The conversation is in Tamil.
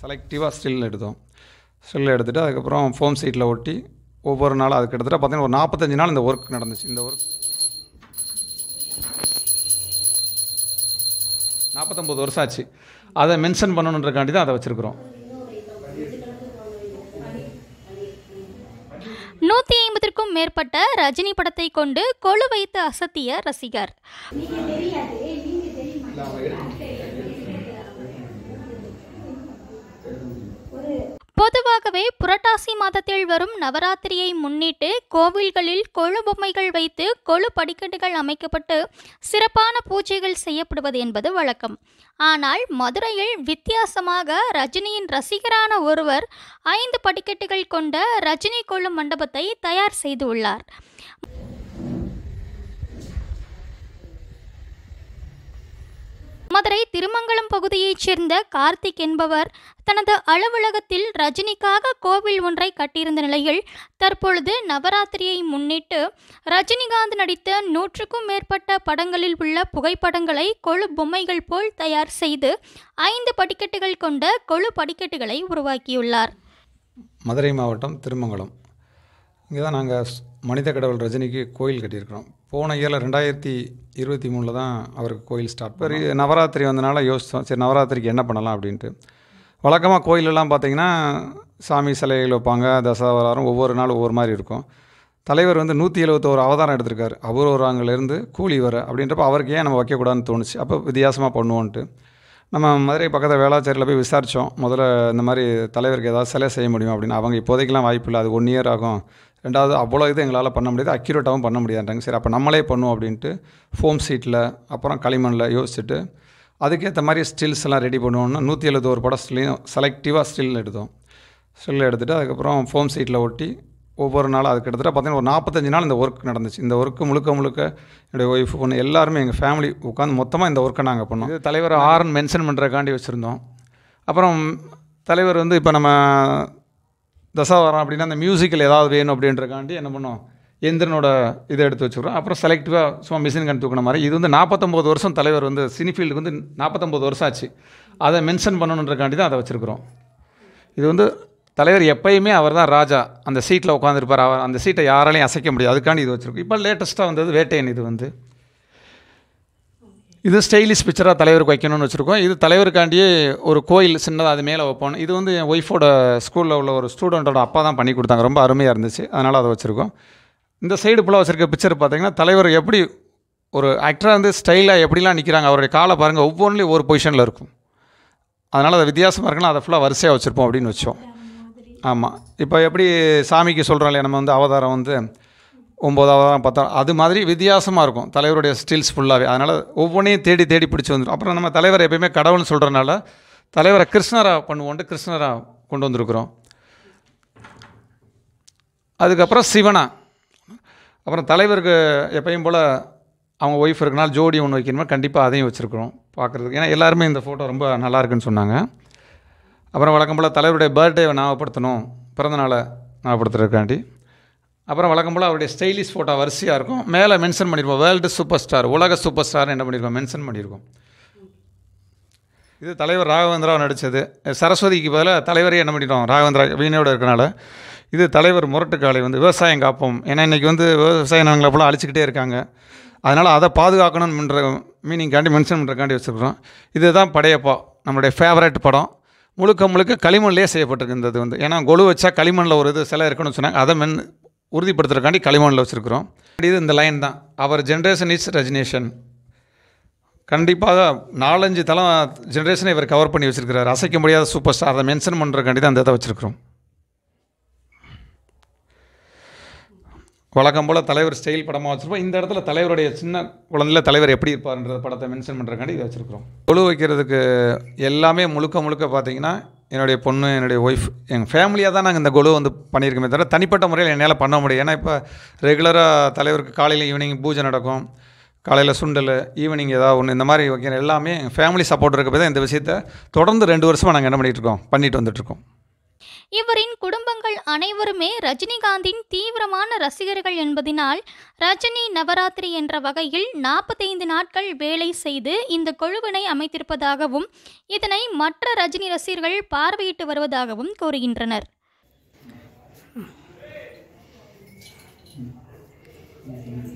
செலக்டிவாக ஸ்டில் எடுத்தோம் ஸ்டில் எடுத்துகிட்டு அதுக்கப்புறம் ஃபோம் சீட்டில் ஒட்டி ஒவ்வொரு நாளும் அது கிட்டத்தட்ட பார்த்திங்கன்னா ஒரு நாற்பத்தஞ்சு நாள் இந்த ஒர்க் நடந்துச்சு இந்த ஒர்க் நாற்பத்தொம்பது வருஷம் ஆச்சு அதை மென்ஷன் பண்ணணுன்றக்காண்டி தான் அதை வச்சுருக்குறோம் நூற்றி ஐம்பதுக்கும் மேற்பட்ட ரஜினி படத்தை கொண்டு கொழு வைத்து அசத்திய ரசிகர் பொதுவாகவே புரட்டாசி மாதத்தில் வரும் நவராத்திரியை முன்னிட்டு கோவில்களில் கொழு பொம்மைகள் வைத்து கொழு படிக்கட்டுகள் அமைக்கப்பட்டு சிறப்பான பூஜைகள் செய்யப்படுவது என்பது வழக்கம் ஆனால் மதுரையில் வித்தியாசமாக ரஜினியின் ரசிகரான ஒருவர் ஐந்து படிக்கட்டுகள் கொண்ட ரஜினி கொழு மண்டபத்தை தயார் செய்துள்ளார் இதுவரை திருமங்கலம் பகுதியைச் சேர்ந்த கார்த்திக் என்பவர் தனது அலுவலகத்தில் ரஜினிக்காக கோவில் ஒன்றை கட்டியிருந்த நிலையில் தற்பொழுது நவராத்திரியை முன்னிட்டு ரஜினிகாந்த் நடித்த நூற்றுக்கும் மேற்பட்ட படங்களில் உள்ள புகைப்படங்களை கொழு பொம்மைகள் போல் தயார் செய்து ஐந்து படிக்கட்டுகள் கொண்ட கொழு படிக்கட்டுகளை உருவாக்கியுள்ளார் மதுரை மாவட்டம் திருமங்கலம் இங்கே தான் நாங்கள் மனித கடவுள் ரஜினிக்கு கோயில் கட்டியிருக்கிறோம் போன இயரில் ரெண்டாயிரத்தி இருபத்தி மூணில் தான் அவருக்கு கோயில் ஸ்டார்ட் பெரிய நவராத்திரி வந்தனால யோசித்தோம் சரி நவராத்திரிக்கு என்ன பண்ணலாம் அப்படின்ட்டு வழக்கமாக கோயிலெல்லாம் பார்த்திங்கன்னா சாமி சிலைகள் வைப்பாங்க தசாவதாரம் ஒவ்வொரு நாள் ஒவ்வொரு மாதிரி இருக்கும் தலைவர் வந்து நூற்றி எழுபத்தோரு அவதாரம் எடுத்திருக்காரு அபூர்வராங்கிலேருந்து கூலி வர அப்படின்றப்ப அவருக்கு ஏன் நம்ம வைக்கக்கூடாதுன்னு தோணுச்சு அப்போ வித்தியாசமாக பண்ணுவோன்ட்டு நம்ம மதுரை பக்கத்தில் வேளாச்சேரியில் போய் விசாரித்தோம் முதல்ல இந்த மாதிரி தலைவருக்கு ஏதாவது சிலை செய்ய முடியும் அப்படின்னு அவங்க இப்போதைக்கெலாம் வாய்ப்பு இல்லை அது ஒன் இயர் ஆகும் ரெண்டாவது அவ்வளோ இது எங்களால் பண்ண முடியாது அக்யூரேட்டாகவும் பண்ண முடியாதுன்றாங்க சரி அப்போ நம்மளே பண்ணுவோம் அப்படின்ட்டு ஃபோம் சீட்டில் அப்புறம் களிமண்ணில் யோசிச்சுட்டு அதுக்கேற்ற மாதிரி ஸ்டில்ஸ் எல்லாம் ரெடி பண்ணுவோம்னா நூற்றி எழுபது ஒரு படம் ஸ்டில்லையும் செலக்டிவாக ஸ்டில் எடுத்தோம் ஸ்டில் எடுத்துகிட்டு அதுக்கப்புறம் ஃபோம் சீட்டில் ஒட்டி ஒவ்வொரு நாளும் அதுக்கு கிட்டத்தட்ட பார்த்தீங்கன்னா ஒரு நாற்பத்தஞ்சு நாள் இந்த ஒர்க் நடந்துச்சு இந்த ஒர்க்கு முழுக்க முழுக்க என்னுடைய ஒய்ஃப் பொண்ணு எல்லாருமே எங்கள் ஃபேமிலி உட்காந்து மொத்தமாக இந்த ஒர்க்கை நாங்கள் பண்ணோம் இது தலைவர் ஆர்ன்னு மென்ஷன் பண்ணுறக்காண்டி வச்சுருந்தோம் அப்புறம் தலைவர் வந்து இப்போ நம்ம தசாவரம் அப்படின்னா அந்த மியூசிக்கில் ஏதாவது வேணும் அப்படின்றக்காண்டி என்ன பண்ணுவோம் எந்திரனோட இதை எடுத்து வச்சுக்கிறோம் அப்புறம் செலக்டிவாக சும்மா மிஷின் கண் தூக்கின மாதிரி இது வந்து நாற்பத்தொம்போது வருஷம் தலைவர் வந்து சினிஃபீல்டுக்கு வந்து நாற்பத்தொம்போது வருஷம் ஆச்சு அதை மென்ஷன் பண்ணணுன்றக்காண்டி தான் அதை வச்சுருக்குறோம் இது வந்து தலைவர் எப்பயுமே அவர் தான் ராஜா அந்த சீட்டில் உட்காந்துருப்பார் அவர் அந்த சீட்டை யாராலையும் அசைக்க முடியாது அதுக்காண்டி இது வச்சுருக்கோம் இப்போ லேட்டஸ்ட்டாக வந்தது வேட்டையன் இது வந்து இது ஸ்டைலிஷ் பிக்சராக தலைவருக்கு வைக்கணும்னு வச்சுருக்கோம் இது தலைவருக்காண்டியே ஒரு கோயில் சின்னதாக அது மேலே வைப்போம் இது வந்து என் ஒய்ஃபோட ஸ்கூலில் உள்ள ஒரு ஸ்டூடெண்ட்டோட அப்பா தான் பண்ணி கொடுத்தாங்க ரொம்ப அருமையாக இருந்துச்சு அதனால் அதை வச்சுருக்கோம் இந்த சைடு ஃபுல்லாக வச்சுருக்க பிக்சர் பார்த்திங்கன்னா தலைவர் எப்படி ஒரு ஆக்டராக வந்து ஸ்டைலாக எப்படிலாம் நிற்கிறாங்க அவருடைய காலை பாருங்கள் ஒவ்வொன்றிலையும் ஒரு பொசிஷனில் இருக்கும் அதனால் அதை வித்தியாசமாக இருக்குன்னா அதை ஃபுல்லாக வரிசையாக வச்சுருப்போம் அப்படின்னு வச்சோம் ஆமாம் இப்போ எப்படி சாமிக்கு சொல்கிறோம் இல்லையா நம்ம வந்து அவதாரம் வந்து ஒம்போதாவது பார்த்தா அது மாதிரி வித்தியாசமாக இருக்கும் தலைவருடைய ஸ்டில்ஸ் ஃபுல்லாகவே அதனால் ஒவ்வொன்றையும் தேடி தேடி பிடிச்சி வந்துடும் அப்புறம் நம்ம தலைவர் எப்பயுமே கடவுள்னு சொல்கிறனால தலைவரை கிருஷ்ணராக பண்ணுவோண்டு கிருஷ்ணராக கொண்டு வந்திருக்கிறோம் அதுக்கப்புறம் சிவனா அப்புறம் தலைவருக்கு எப்பயும் போல் அவங்க ஒய்ஃப் இருக்கனால ஜோடி ஒன்று வைக்கணுமா கண்டிப்பாக அதையும் வச்சுருக்குறோம் பார்க்குறதுக்கு ஏன்னா எல்லாருமே இந்த ஃபோட்டோ ரொம்ப நல்லா இருக்குன்னு சொன்னாங்க அப்புறம் வழக்கம் போல் தலைவருடைய பர்த்டேவை ஞாபகப்படுத்தணும் பிறந்தநாளை ஞாபகப்படுத்துறதுக்காண்டி அப்புறம் வழக்கம் போல் அவருடைய ஸ்டைலிஷ் ஃபோட்டோ வரிசையாக இருக்கும் மேலே மென்ஷன் பண்ணியிருப்போம் வேர்ல்டு சூப்பர் ஸ்டார் உலக சூப்பர் ஸ்டார்னு என்ன பண்ணியிருக்கோம் மென்ஷன் பண்ணியிருக்கோம் இது தலைவர் ராகவேந்திராவ் நடித்தது சரஸ்வதிக்கு பதிலாக தலைவரே என்ன பண்ணிட்டோம் ராகவேந்திரா வீணையோடு இருக்கனால இது தலைவர் முரட்டுக்காலை வந்து விவசாயம் காப்போம் ஏன்னா இன்றைக்கி வந்து விவசாய நிலங்களை போல் அழிச்சிக்கிட்டே இருக்காங்க அதனால் அதை பாதுகாக்கணும்ன்ற மீனிங்காண்டி மென்ஷன் பண்ணுறக்காண்டி வச்சுருக்கோம் இதுதான் படையப்பா நம்மளுடைய ஃபேவரட் படம் முழுக்க முழுக்க களிமண்லேயே செய்யப்பட்டிருக்கு இந்த இது வந்து ஏன்னா கொலு வச்சா களிமண்ணில் ஒரு இது சிலை இருக்குன்னு சொன்னாங்க அதை மென் உறுதிப்படுத்துறதுக்காண்டி களிமண்ணில் வச்சுருக்குறோம் இது இந்த லைன் தான் அவர் ஜென்ரேஷன் இஸ் ரஜினேஷன் கண்டிப்பாக நாலஞ்சு தளம் ஜென்ரேஷனை இவர் கவர் பண்ணி வச்சுருக்கிறார் அசைக்க முடியாத சூப்பர் ஸ்டார் அதை மென்ஷன் பண்ணுறக்காண்டி தான் அந்த இதை வச்சுருக்குறோம் வழக்கம் போல் தலைவர் ஸ்டைல் படமாக வச்சுருப்போம் இந்த இடத்துல தலைவருடைய சின்ன குழந்தையில் தலைவர் எப்படி இருப்பார்ன்ற படத்தை மென்ஷன் பண்ணுறக்காண்டி இதை வச்சுருக்குறோம் தொழு வைக்கிறதுக்கு எல்லாமே முழுக்க முழுக்க பார்த்திங்கன்னா என்னுடைய பொண்ணு என்னுடைய ஒய்ஃப் எங்கள் ஃபேமிலியாக தான் நாங்கள் இந்த கொலு வந்து பண்ணியிருக்கோமே தவிர தனிப்பட்ட முறையில் என்னால் பண்ண முடியும் ஏன்னா இப்போ ரெகுலராக தலைவருக்கு காலையில் ஈவினிங் பூஜை நடக்கும் காலையில் சுண்டல் ஈவினிங் ஏதாவது ஒன்று இந்த மாதிரி வைக்கிற எல்லாமே எங்கள் ஃபேமிலி சப்போர்ட் இருக்கப்போ தான் இந்த விஷயத்தை தொடர்ந்து ரெண்டு வருஷமாக நாங்கள் என்ன பண்ணிகிட்டு இருக்கோம் பண்ணிட்டு வந்துட்டுருக்கோம் இவரின் குடும்பங்கள் அனைவருமே ரஜினிகாந்தின் தீவிரமான ரசிகர்கள் என்பதினால் ரஜினி நவராத்திரி என்ற வகையில் நாற்பத்தைந்து நாட்கள் வேலை செய்து இந்த குழுவினை அமைத்திருப்பதாகவும் இதனை மற்ற ரஜினி ரசிகர்கள் பார்வையிட்டு வருவதாகவும் கூறுகின்றனர் Thank you.